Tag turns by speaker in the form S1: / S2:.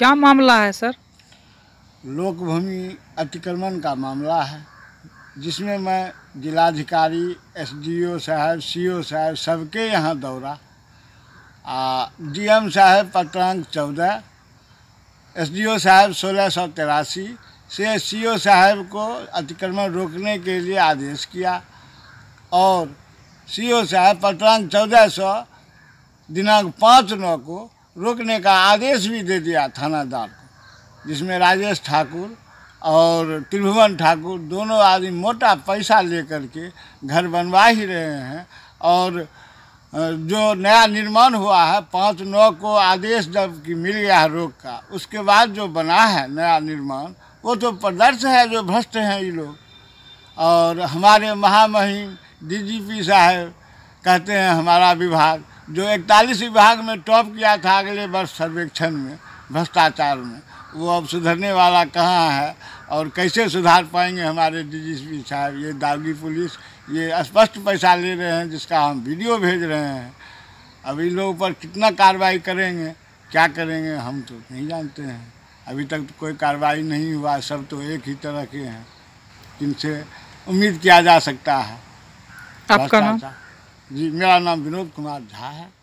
S1: क्या मामला है सर लोक भूमि अतिक्रमण का मामला है जिसमें मैं जिलाधिकारी एसडीओ साहब सीओ साहब सबके यहाँ दौड़ा डीएम साहब पत्रांक चौदह एसडीओ साहब सोलह सौ तिरासी से सीओ साहब को अतिक्रमण रोकने के लिए आदेश किया और सीओ साहब पत्रांक चौदह सौ दिनांक पाँच नौ को रोकने का आदेश भी दे दिया थानादार को जिसमें राजेश ठाकुर और त्रिभुवन ठाकुर दोनों आदमी मोटा पैसा लेकर के घर बनवा ही रहे हैं और जो नया निर्माण हुआ है पाँच नौ को आदेश जब कि मिल गया है रोक का उसके बाद जो बना है नया निर्माण वो तो प्रदर्श है जो भ्रष्ट हैं ये लोग और हमारे महामहिम डीजीपी साहब कहते हैं हमारा विभाग जो इकतालीस विभाग में टॉप किया था अगले वर्ष सर्वेक्षण में भ्रष्टाचार में वो अब सुधरने वाला कहाँ है और कैसे सुधार पाएंगे हमारे डीजीपी साहब ये दागी पुलिस ये स्पष्ट पैसा ले रहे हैं जिसका हम वीडियो भेज रहे हैं अब इन लोगों पर कितना कार्रवाई करेंगे क्या करेंगे हम तो नहीं जानते हैं अभी तक तो कोई कार्रवाई नहीं हुआ सब तो एक ही तरह के हैं जिनसे उम्मीद किया जा सकता है आपका नाम जी मेरा नाम विनोद कुमार झा है